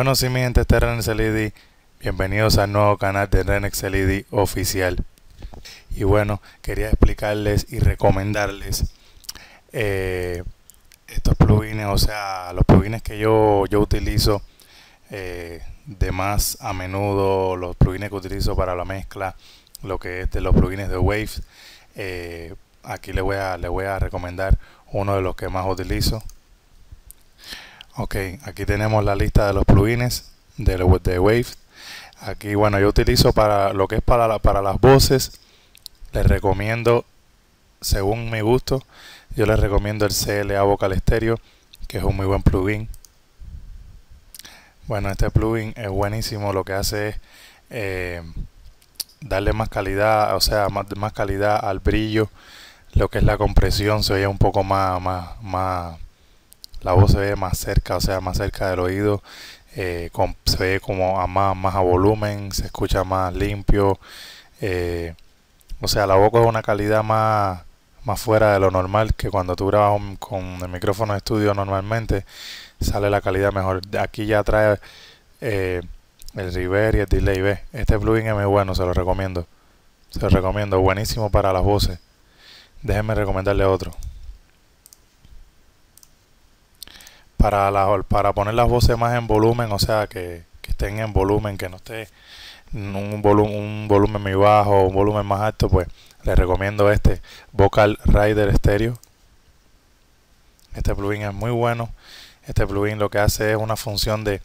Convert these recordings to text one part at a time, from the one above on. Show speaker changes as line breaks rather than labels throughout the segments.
Bueno, si mi gente, este es Renex Bienvenidos al nuevo canal de Renex LED oficial. Y bueno, quería explicarles y recomendarles eh, estos plugins, o sea, los plugins que yo, yo utilizo eh, de más a menudo, los plugins que utilizo para la mezcla, lo que es de los plugins de Waves. Eh, aquí le voy, a, les voy a recomendar uno de los que más utilizo Ok, aquí tenemos la lista de los plugins de, de Wave. Aquí, bueno, yo utilizo para lo que es para, para las voces. Les recomiendo, según mi gusto, yo les recomiendo el CLA Vocal Stereo, que es un muy buen plugin. Bueno, este plugin es buenísimo. Lo que hace es eh, darle más calidad, o sea, más, más calidad al brillo. Lo que es la compresión se oye un poco más, más, más la voz se ve más cerca, o sea, más cerca del oído, eh, se ve como a más, más a volumen, se escucha más limpio, eh, o sea, la voz es una calidad más, más fuera de lo normal que cuando tú grabas con el micrófono de estudio normalmente sale la calidad mejor. Aquí ya trae eh, el River y el Delay B. Este plugin es muy bueno, se lo recomiendo. Se lo recomiendo, buenísimo para las voces. Déjenme recomendarle otro. para, poner las voces más en volumen, o sea, que, estén en volumen, que no esté un, volumen, un volumen muy bajo, o un volumen más alto, pues les recomiendo este Vocal Rider Stereo. Este plugin es muy bueno. Este plugin lo que hace es una función de,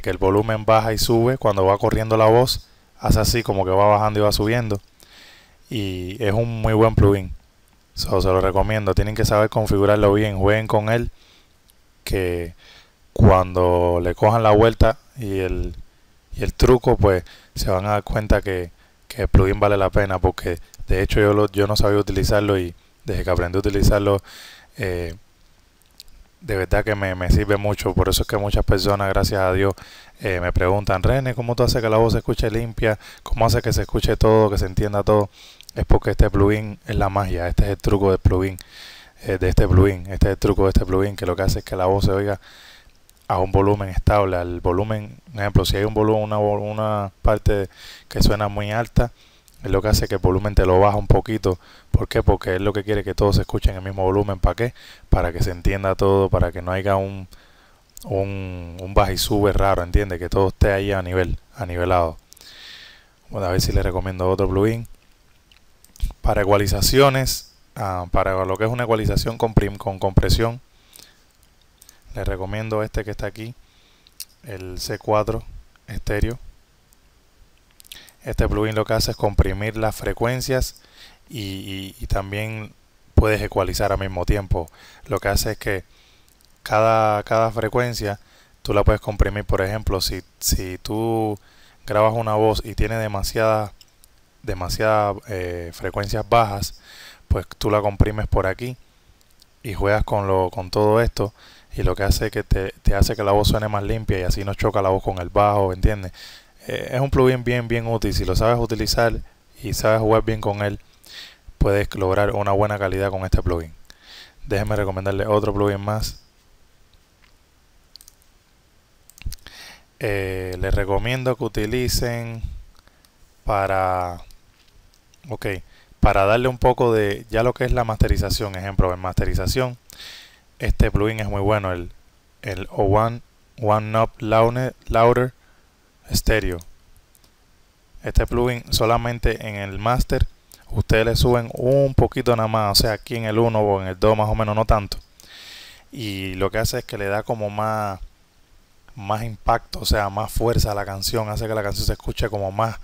que el volumen baja y sube cuando va corriendo la voz. Hace así como que va bajando y va subiendo. Y es un muy buen plugin. se lo recomiendo. Tienen que saber configurarlo bien. Jueguen con él que cuando le cojan la vuelta y el, y el truco, pues se van a dar cuenta que, el plugin vale la pena, porque de hecho yo, yo no sabía utilizarlo y desde que aprendí a utilizarlo, eh, de verdad que me, sirve mucho. Por eso es que muchas personas, gracias a Dios, eh, me preguntan, René, ¿cómo tú haces que la voz se escuche limpia? ¿Cómo haces que se escuche todo, que se entienda todo? Es porque este plugin es la magia, este es el truco del plugin. Eh, de este plugin, este truco de este plugin, que lo que hace es que la voz se oiga a un volumen estable, al volumen, ejemplo, si hay un volumen, una, parte que suena muy alta, es lo que hace que el volumen te lo baja un poquito. ¿Por qué? Porque es lo que quiere que todos escuchen el mismo volumen. ¿Para qué? Para que se entienda todo, para que no haya un, un, un baja y sube raro, entiende Que todo esté ahí a nivel, a nivelado. Bueno, a ver si le recomiendo otro plugin. Para igualizaciones Ah, para lo que es una ecualización con, compresión. Les recomiendo este que está aquí, el C4 estéreo. Este plugin lo que hace es comprimir las frecuencias y, también puedes ecualizar al mismo tiempo. Lo que hace es que cada, cada frecuencia tú la puedes comprimir. Por ejemplo, si, tú grabas una voz y tiene demasiadas demasiadas eh, frecuencias bajas, pues tú la comprimes por aquí y juegas con, lo, con todo esto y lo que hace que te, hace que la voz suene más limpia y así no choca la voz con el bajo, ¿entiendes? Eh, es un plugin bien, bien útil. Si lo sabes utilizar y sabes jugar bien con él, puedes lograr una buena calidad con este plugin. Déjenme recomendarle otro plugin más. Eh, les recomiendo que utilicen para... Ok, para darle un poco de ya lo que es la masterización. Ejemplo, en masterización, este plugin es muy bueno, el, el o One Up Louder Stereo. Este plugin solamente en el master, ustedes le suben un poquito nada más, o sea, aquí en el 1 o en el 2 más o menos, no tanto. Y lo que hace es que le da como más, más impacto, o sea, más fuerza a la canción, hace que la canción se escuche como más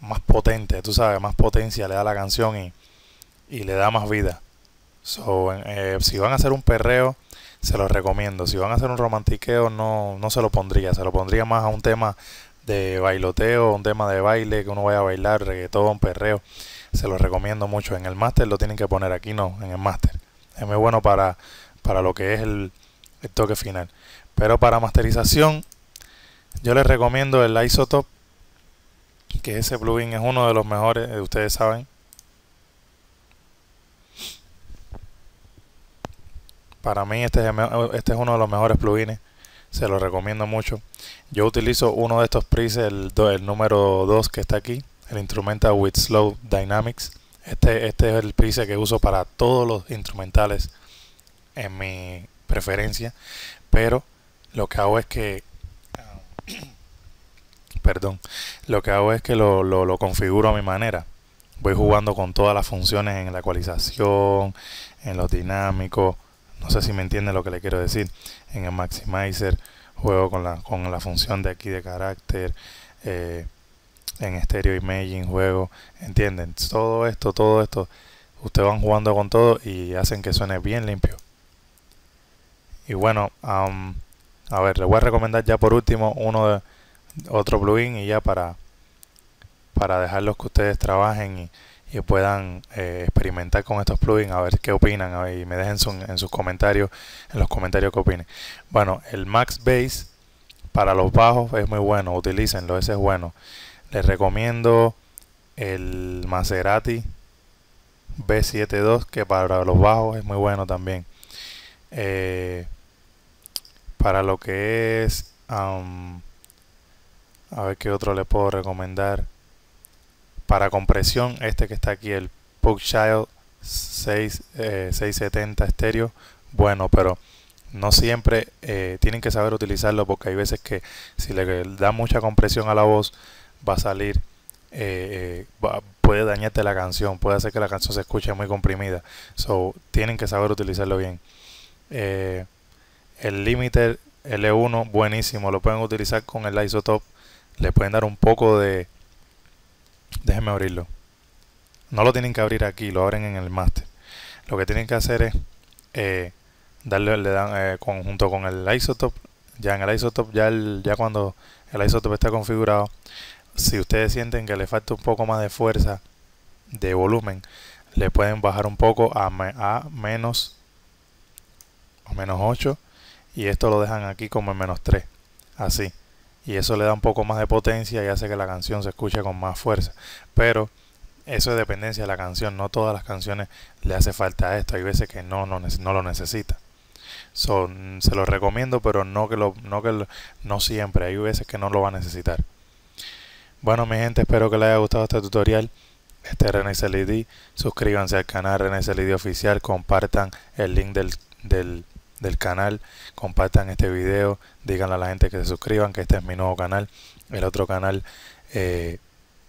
más potente, tú sabes, más potencia le da la canción y, y le da más vida. Eh, si van a hacer un perreo, se lo recomiendo. Si van a hacer un romantiqueo, no, se lo pondría. Se lo pondría más a un tema de bailoteo, un tema de baile, que uno vaya a bailar, un perreo. Se lo recomiendo mucho. En el máster lo tienen que poner, aquí no, en el máster. Es muy bueno para, para lo que es el, el toque final. Pero para masterización, yo les recomiendo el Isotop que ese plugin es uno de los mejores, eh, ustedes saben. Para mí este, este es, uno de los mejores plugins, se lo recomiendo mucho. Yo utilizo uno de estos presets, el, número 2 que está aquí, el instrumenta with slow dynamics este, este es el preset que uso para todos los instrumentales en mi preferencia pero lo que hago es que perdón, lo que hago es que lo, configuro a mi manera. Voy jugando con todas las funciones en la ecualización, en los dinámicos. No sé si me entienden lo que le quiero decir. En el maximizer juego con la, con la función de aquí de carácter. Eh, en stereo imaging juego. ¿Entienden? Todo esto, todo esto. Ustedes van jugando con todo y hacen que suene bien limpio. Y bueno, a ver, les voy a recomendar ya por último uno de, otro plugin y ya para, para dejarlos que ustedes trabajen y, puedan eh, experimentar con estos plugins, a ver qué opinan y me dejen en sus comentarios, en los comentarios que opinen. Bueno, el Max base para los bajos es muy bueno, utilícenlo, ese es bueno. Les recomiendo el Maserati B72 que para los bajos es muy bueno también. Eh, para lo que es um, a ver qué otro le puedo recomendar. Para compresión, este que está aquí, el Pugchild 6, 670 eh, estéreo. Bueno, pero no siempre eh, tienen que saber utilizarlo porque hay veces que si le da mucha compresión a la voz va a salir, eh, va, puede dañarte la canción, puede hacer que la canción se escuche muy comprimida. So, tienen que saber utilizarlo bien. el limiter L1, buenísimo, lo pueden utilizar con el isotope le pueden dar un poco de... Déjenme abrirlo. No lo tienen que abrir aquí, lo abren en el master. Lo que tienen que hacer es eh, darle, le dan eh, con, con el isotop. Ya en el isotop, ya, el, ya cuando el isotop está configurado, si ustedes sienten que le falta un poco más de fuerza, de volumen, le pueden bajar un poco a, a menos o menos 8 y esto lo dejan aquí como en menos 3 así y eso le da un poco más de potencia y hace que la canción se escuche con más fuerza. Pero eso es dependencia de la canción, no todas las canciones le hace falta esto, hay veces que no, no, lo necesita. Mm, se lo recomiendo, pero no que lo, no que no siempre, hay veces que no lo va a necesitar. Bueno mi gente, espero que les haya gustado este tutorial. Este es René suscríbanse al canal René Oficial, compartan el link del, del del canal, compartan este video, díganle a la gente que se suscriban, que este es mi nuevo canal. El otro canal eh,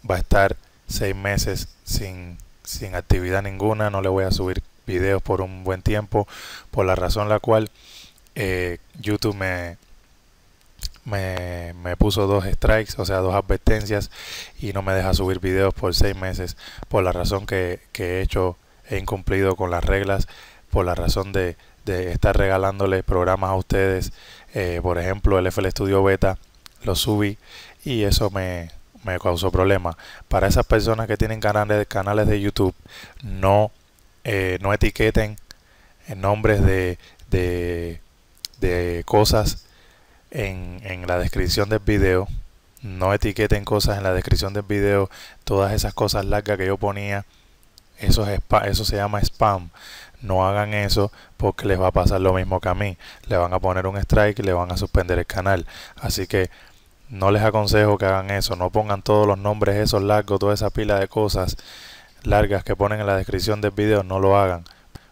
va a estar seis meses sin, sin actividad ninguna, no le voy a subir videos por un buen tiempo, por la razón la cual eh, YouTube me, me, puso dos strikes, o sea, dos advertencias y no me deja subir videos por seis meses por la razón que he hecho, he incumplido con las reglas, por la razón de, de estar regalándole programas a ustedes. Eh, por ejemplo, el FL Studio Beta lo subí y eso me, causó problemas. Para esas personas que tienen canales, de YouTube, no, eh, no etiqueten eh, nombres de, de, cosas en, en la descripción del video. No etiqueten cosas en la descripción del video. Todas esas cosas largas que yo ponía eso, eso se llama spam. No hagan eso porque les va a pasar lo mismo que a mí. Le van a poner un strike y le van a suspender el canal. Así que no les aconsejo que hagan eso. No pongan todos los nombres esos largos, toda esa pila de cosas largas que ponen en la descripción del video. No lo hagan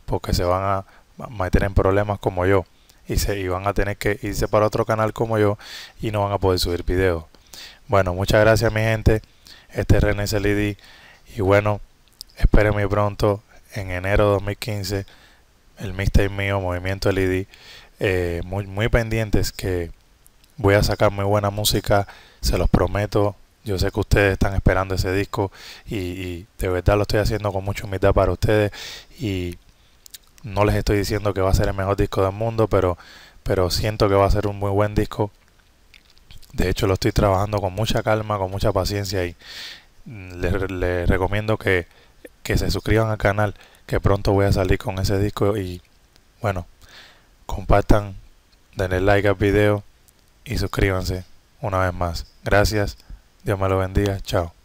porque se van a meter en problemas como yo. Y, se, van a tener que irse para otro canal como yo y no van a poder subir videos. Bueno, muchas gracias mi gente. Este es René Y bueno muy pronto, en enero de 2015, el mixtape mío, Movimiento LED. Eh, muy, muy pendientes que voy a sacar muy buena música, se los prometo. Yo sé que ustedes están esperando ese disco y, de verdad lo estoy haciendo con mucha humildad para ustedes. Y no les estoy diciendo que va a ser el mejor disco del mundo, pero, pero siento que va a ser un muy buen disco. De hecho, lo estoy trabajando con mucha calma, con mucha paciencia y les recomiendo que que se suscriban al canal, que pronto voy a salir con ese disco y bueno, compartan, denle like al video y suscríbanse una vez más. Gracias, Dios me lo bendiga, chao.